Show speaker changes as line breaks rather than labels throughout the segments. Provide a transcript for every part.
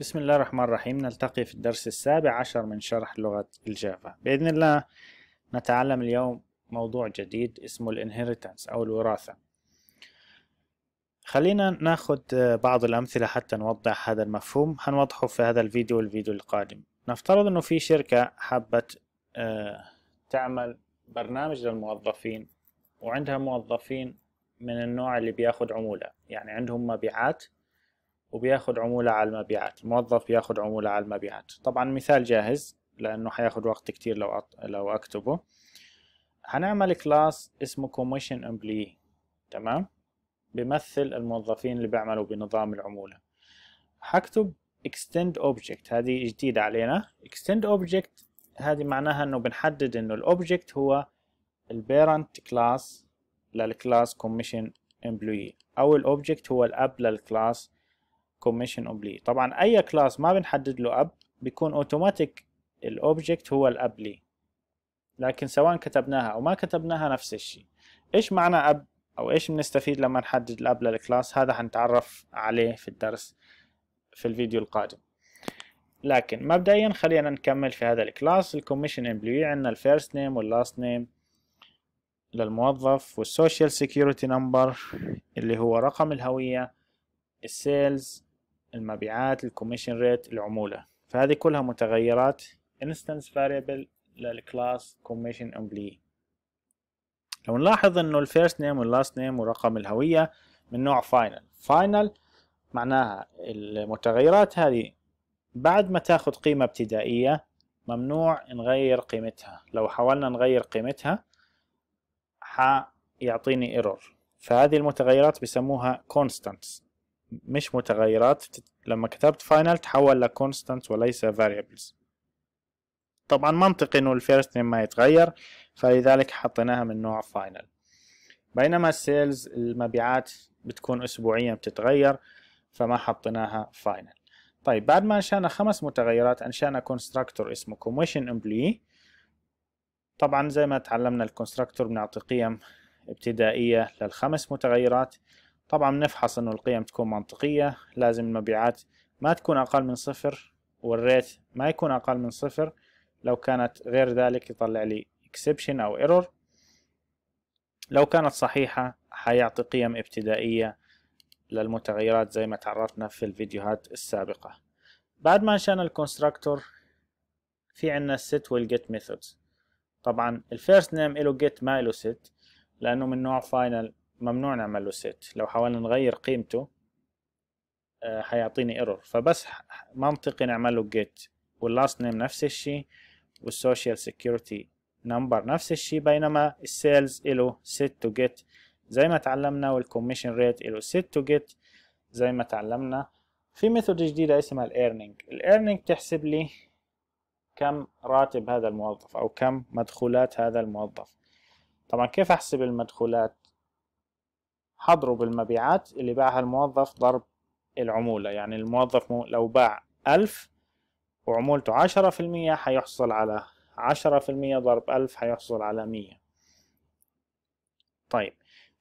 بسم الله الرحمن الرحيم نلتقي في الدرس السابع عشر من شرح لغة الجافا بإذن الله نتعلم اليوم موضوع جديد اسمه الانهيرتنس أو الوراثة خلينا ناخذ بعض الأمثلة حتى نوضح هذا المفهوم هنوضحه في هذا الفيديو والفيديو القادم نفترض أنه في شركة حابة تعمل برنامج للموظفين وعندها موظفين من النوع اللي بياخد عمولة يعني عندهم مبيعات وبياخد عمولة على المبيعات الموظف بياخد عمولة على المبيعات طبعا مثال جاهز لأنه حياخد وقت كتير لو, أط... لو أكتبه هنعمل كلاس اسمه commission employee تمام بيمثل الموظفين اللي بيعملوا بنظام العمولة حكتب extend object هذه جديدة علينا extend object هذه معناها انه بنحدد انه الاوبجكت هو البيرنت كلاس للكلاس commission employee او الاوبجكت هو الاب للكلاس كوميشن اوبلي طبعا اي كلاس ما بنحدد له اب بيكون اوتوماتيك الاوبجكت هو الاب لي لكن سواء كتبناها او ما كتبناها نفس الشيء ايش معنى اب او ايش بنستفيد لما نحدد الاب للكلاس هذا حنتعرف عليه في الدرس في الفيديو القادم لكن مبدئيا خلينا نكمل في هذا الكلاس الكوميشن امبلوي عندنا الفيرست نيم واللاست نيم للموظف والسوشيال سيكيورتي نمبر اللي هو رقم الهوية السيلز المبيعات الكوميشن ريت العمولة فهذه كلها متغيرات instance variable للكلاس commission employee لو نلاحظ انه الفيرست نيم واللاست نيم ورقم الهوية من نوع فاينل فاينل معناها المتغيرات هذه بعد ما تاخذ قيمة ابتدائية ممنوع نغير قيمتها لو حاولنا نغير قيمتها حيعطيني ايرور فهذه المتغيرات بيسموها constants مش متغيرات لما كتبت final تحول لكونستانت وليس variables طبعا منطقي انه الفيرست نيم ما يتغير فلذلك حطيناها من نوع final بينما السيلز المبيعات بتكون اسبوعيا بتتغير فما حطيناها final طيب بعد ما انشأنا خمس متغيرات انشأنا كونستراكتور اسمه كوميشن امبلوي طبعا زي ما تعلمنا الكونستراكتور بنعطي قيم ابتدائية للخمس متغيرات طبعا بنفحص انه القيم تكون منطقية لازم المبيعات ما تكون اقل من صفر والريت ما يكون اقل من صفر لو كانت غير ذلك يطلع لي exception او error لو كانت صحيحة حيعطي قيم ابتدائية للمتغيرات زي ما تعرفنا في الفيديوهات السابقة بعد ما انشأنا الكونستراكتور في عنا set والget methods طبعا الفيرست نيم له get ما له set لأنه من نوع final ممنوع نعمل له سيت لو حاولنا نغير قيمته آه، حيعطيني ايرور فبس منطقي نعمل له جيت واللاست نيم نفس الشيء والسوشيال سيكيورتي نمبر نفس الشيء بينما السيلز له سيت تو جيت زي ما تعلمنا والكوميشن ريت له سيت تو جيت زي ما تعلمنا في ميثود جديدة اسمها الايرنينج الايرنينج تحسب لي كم راتب هذا الموظف او كم مدخولات هذا الموظف طبعا كيف احسب المدخولات هضرب المبيعات اللي باعها الموظف ضرب العمولة يعني الموظف لو باع ألف وعمولته عشرة في المية هيحصل على عشرة في المية ضرب ألف هيحصل على مية طيب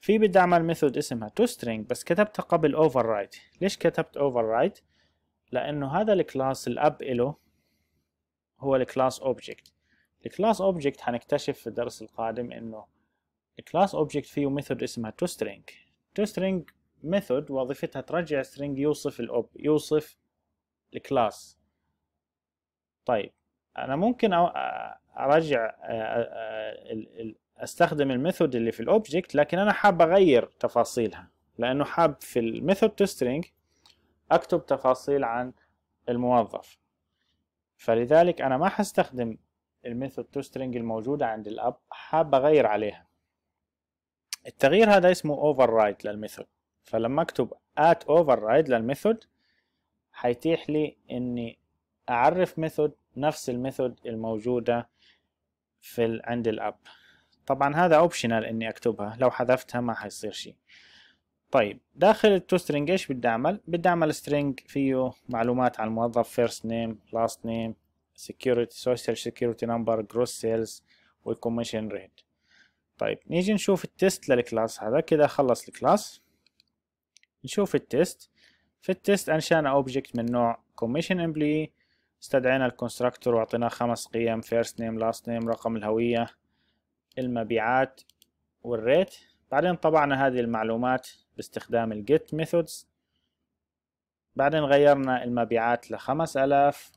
في بدي أعمل ميثود اسمها toString بس كتبتها قبل override ليش كتبت override؟ لأنه هذا الكلاس الأب إله هو الكلاس object الكلاس object هنكتشف في الدرس القادم إنه الكلاس object فيه ميثود اسمها toString سترينج method وظيفتها ترجع string يوصف الأوب يوصف الكلاس طيب أنا ممكن أرجع آه، آه، أستخدم الميثود اللي في الأوبجكت لكن أنا حاب أغير تفاصيلها لأنه حاب في الميثود سترينج أكتب تفاصيل عن الموظف فلذلك أنا ما حستخدم الميثود سترينج الموجودة عند الأب حاب أغير عليها التغيير هذا اسمه override للميثود فلما اكتب at override للميثود حيتيح لي اني اعرف ميثود نفس الميثود الموجودة في ال عند الاب طبعا هذا اوبشنال اني اكتبها لو حذفتها ما حيصير شيء طيب داخل التو سترينج ايش بدي اعمل بدي اعمل سترينج فيه معلومات عن الموظف فيرست نيم لاست نيم security social security number gross sales والكوميشن rate طيب نيجي نشوف التست للكلاس هذا كذا خلص الكلاس نشوف التست في التست انشانا اوبجكت من نوع كوميشن امبلي استدعينا الكونستراكتور واعطيناه خمس قيم فيرست نيم لاست نيم رقم الهوية المبيعات والريت بعدين طبعنا هذه المعلومات باستخدام الجيت ميثودز بعدين غيرنا المبيعات لخمس ألاف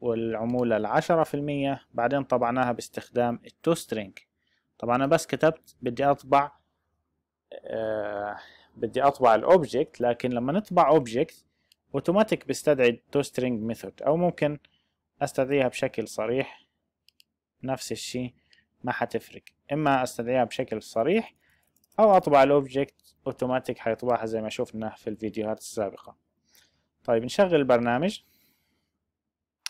والعمولة لعشرة في المية بعدين طبعناها باستخدام string طبعا انا بس كتبت بدي اطبع آه بدي اطبع الاوبجكت لكن لما نطبع اوبجكت اوتوماتيك بيستدعي سترينج ميثود او ممكن استدعيها بشكل صريح نفس الشيء ما حتفرق اما استدعيها بشكل صريح او اطبع الاوبجكت اوتوماتيك حيطبعها زي ما شفنا في الفيديوهات السابقة طيب نشغل البرنامج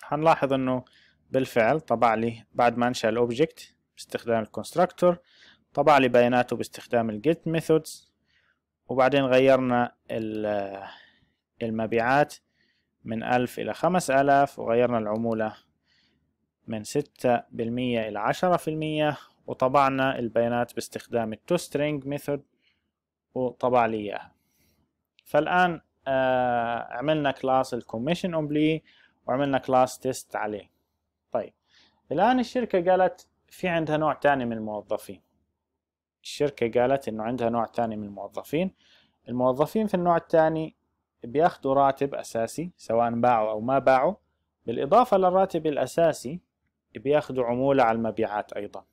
هنلاحظ انه بالفعل طبع لي بعد ما انشأ الاوبجكت باستخدام الكونستراكتور طبع لي بياناته باستخدام الجيت ميثودز وبعدين غيرنا المبيعات من ألف إلى خمس ألاف وغيرنا العمولة من ستة بالمية إلى عشرة في المية وطبعنا البيانات باستخدام سترينج ميثود وطبع لي إياها فالآن آه عملنا كلاس الكوميشن أومبلي وعملنا كلاس تيست عليه طيب الآن الشركة قالت في عندها نوع تاني من الموظفين الشركة قالت إنه عندها نوع تاني من الموظفين الموظفين في النوع الثاني بياخدوا راتب أساسي سواء باعوا أو ما باعوا بالإضافة للراتب الأساسي بياخدوا عمولة على المبيعات أيضا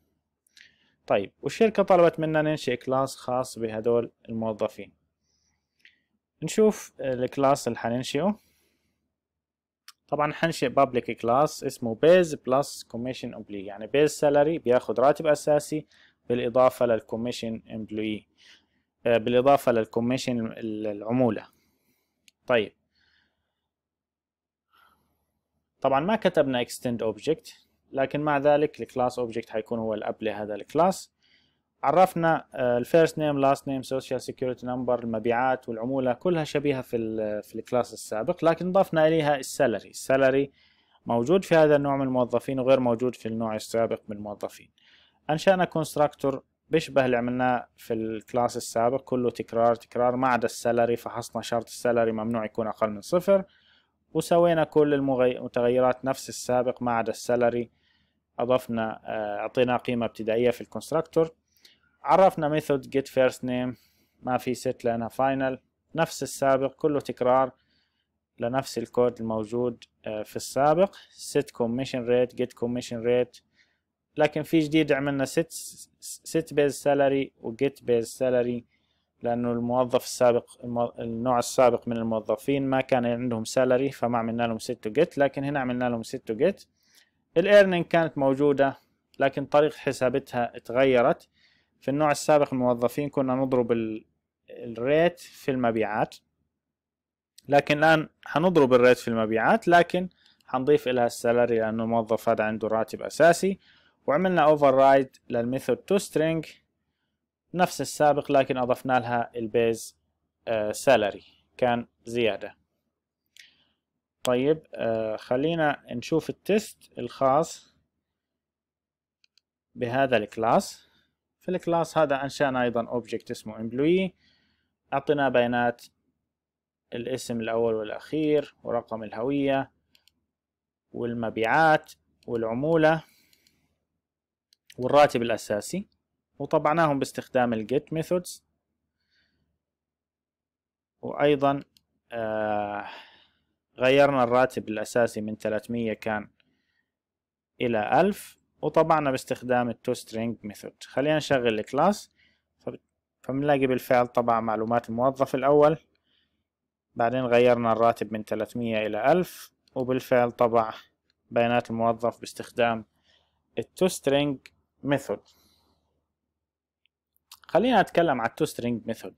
طيب والشركة طلبت منا ننشئ كلاس خاص بهدول الموظفين نشوف الكلاس اللي حننشئه طبعا حنشئ public class اسمه base plus commission employee يعني base salary بياخد راتب اساسي بالاضافه commission employee بالاضافه commission العموله طيب طبعا ما كتبنا extend object لكن مع ذلك class object حيكون هو الاب لهذا class عرفنا آه، الفيرست نيم لاست نيم سوشيال سيكيورتي نمبر المبيعات والعموله كلها شبيهه في الـ في الكلاس السابق لكن ضفنا اليها السالري السالري موجود في هذا النوع من الموظفين وغير موجود في النوع السابق من الموظفين انشانا كونستراكتور بيشبه اللي عملناه في الكلاس السابق كله تكرار تكرار ما عدا السالري فحصنا شرط السالري ممنوع يكون اقل من صفر وسوينا كل المتغيرات نفس السابق ما عدا السالري اضفنا آه، اعطينا قيمه ابتدائيه في الكونستراكتور عرفنا ميثود جيت فيرست نيم ما في ست لأنها فاينل نفس السابق كله تكرار لنفس الكود الموجود آه، في السابق ست كوميشن ريت جيت كوميشن ريت لكن في جديد عملنا ست ست بيز سالاري و بيز base لأنه الموظف السابق النوع السابق من الموظفين ما كان عندهم سالاري فما عملنا لهم ست to get لكن هنا عملنا لهم ست to get الايرنينج كانت موجودة لكن طريقة حسابتها تغيرت في النوع السابق الموظفين كنا نضرب الريت في المبيعات لكن الآن هنضرب الريت في المبيعات لكن هنضيف إلى السالري لأن الموظف هذا عنده راتب أساسي وعملنا اوفررايد للميثود تو سترينج نفس السابق لكن أضفنا لها البيز سالري آه، كان زيادة طيب آه، خلينا نشوف التست الخاص بهذا الكلاس في الكلاس هذا انشأنا ايضا اوبجكت اسمه امبلوي اعطينا بيانات الاسم الاول والاخير ورقم الهوية والمبيعات والعمولة والراتب الاساسي وطبعناهم باستخدام الجيت ميثودز وايضا آه غيرنا الراتب الأساسي من 300 كان إلى 1000 وطبعنا باستخدام التو سترينج ميثود خلينا نشغل الكلاس فبنلاقي بالفعل طبع معلومات الموظف الأول بعدين غيرنا الراتب من 300 إلى 1000 وبالفعل طبع بيانات الموظف باستخدام التو سترينج ميثود خلينا نتكلم على التو سترينج ميثود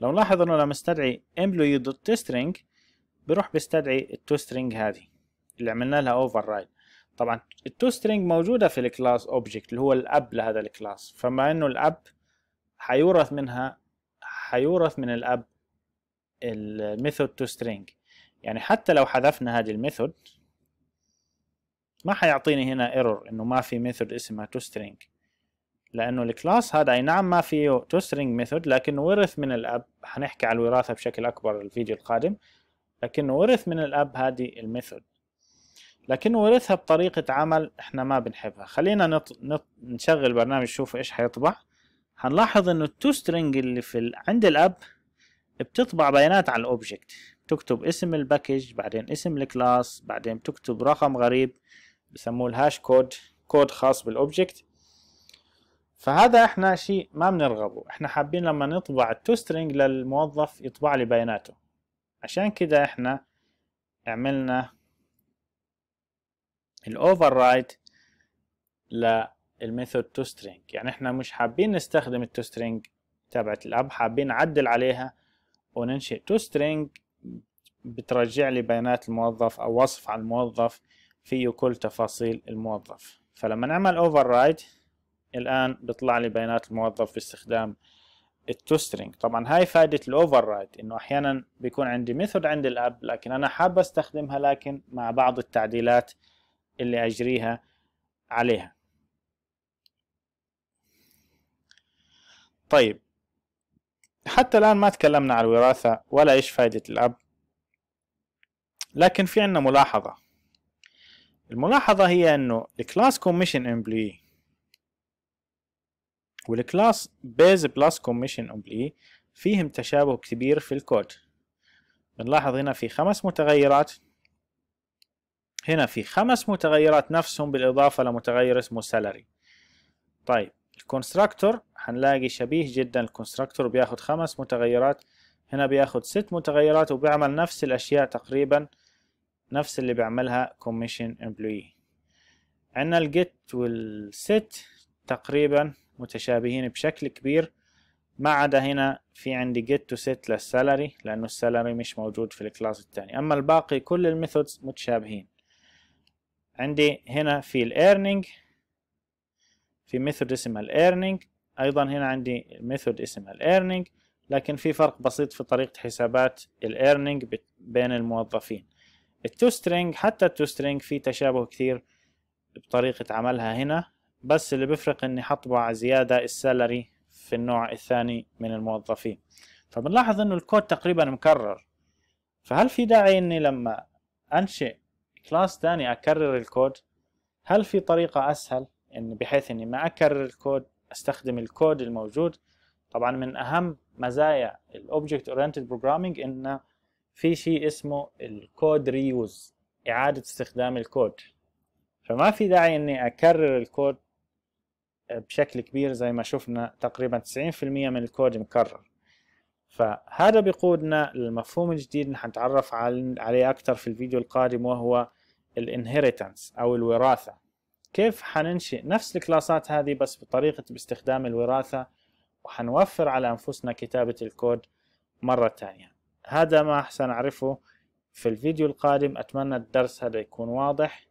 لو نلاحظ انه لما استدعي employee.toString بروح بيستدعي التو سترينج هذه اللي عملنا لها اوفر طبعا التو سترينج موجوده في الكلاس اوبجكت اللي هو الاب لهذا الكلاس فما انه الاب حيورث منها حيورث من الاب الميثود تو سترينج يعني حتى لو حذفنا هذه الميثود ما حيعطيني هنا ايرور انه ما في ميثود اسمها تو سترينج لانه الكلاس هذا اي نعم ما فيه تو سترينج ميثود لكنه ورث من الاب حنحكي على الوراثه بشكل اكبر الفيديو القادم لكنه ورث من الاب هذه الميثود لكنه ورثها بطريقة عمل احنا ما بنحبها خلينا نط... نط... نشغل برنامج نشوف ايش حيطبع هنلاحظ انه التو سترينج اللي في ال... عند الاب بتطبع بيانات على الاوبجكت بتكتب اسم الباكج بعدين اسم الكلاس بعدين بتكتب رقم غريب بسموه الهاش كود كود خاص بالاوبجكت فهذا احنا شيء ما بنرغبه احنا حابين لما نطبع التو سترينج للموظف يطبع لي بياناته عشان كده احنا عملنا الاوفر للميثود تو سترينج يعني احنا مش حابين نستخدم التو سترينج تبعت الاب حابين نعدل عليها وننشئ تو سترينج بترجع لي بيانات الموظف او وصف عن الموظف فيه كل تفاصيل الموظف فلما نعمل اوفر الان بيطلع لي بيانات الموظف باستخدام سترينج طبعا هاي فائدة الاوفر انه احيانا بيكون عندي ميثود عند الاب لكن انا حاب استخدمها لكن مع بعض التعديلات اللي أجريها عليها طيب حتى الآن ما تكلمنا عن الوراثة ولا إيش فائدة الأب لكن في عنا ملاحظة الملاحظة هي أنه الكلاس كوميشن امبلي والكلاس بيز بلس كوميشن امبلي فيهم تشابه كبير في الكود بنلاحظ هنا في خمس متغيرات هنا في خمس متغيرات نفسهم بالإضافة لمتغير اسمه سالري طيب الكونستراكتور هنلاقي شبيه جدا الكونستراكتور بياخد خمس متغيرات هنا بياخد ست متغيرات وبيعمل نفس الأشياء تقريبا نفس اللي بيعملها commission employee عندنا الجيت والست تقريبا متشابهين بشكل كبير ما عدا هنا في عندي جيت وست للسالري لأنه السالري مش موجود في الكلاس الثاني أما الباقي كل الميثودز متشابهين عندي هنا في الايرنينج في ميثود اسمها الايرنينج ايضا هنا عندي ميثود اسمها الايرنينج لكن في فرق بسيط في طريقة حسابات الايرنينج بين الموظفين التو سترينج حتى التو سترينج في تشابه كثير بطريقة عملها هنا بس اللي بيفرق اني حطبع زيادة السالري في النوع الثاني من الموظفين فبنلاحظ انه الكود تقريبا مكرر فهل في داعي اني لما انشئ كلاس ثاني اكرر الكود هل في طريقه اسهل ان بحيث اني ما اكرر الكود استخدم الكود الموجود طبعا من اهم مزايا الاوبجكت اورينتد بروجرامينج انه في شيء اسمه الكود ريوز اعاده استخدام الكود فما في داعي اني اكرر الكود بشكل كبير زي ما شفنا تقريبا 90% من الكود مكرر فهذا بيقودنا للمفهوم الجديد اللي حنتعرف عليه أكثر في الفيديو القادم وهو الانهيرتنس او الوراثه كيف حننشئ نفس الكلاسات هذه بس بطريقه باستخدام الوراثه وحنوفر على انفسنا كتابه الكود مره ثانيه هذا ما سنعرفه في الفيديو القادم اتمنى الدرس هذا يكون واضح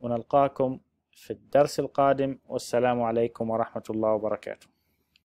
ونلقاكم في الدرس القادم والسلام عليكم ورحمه الله وبركاته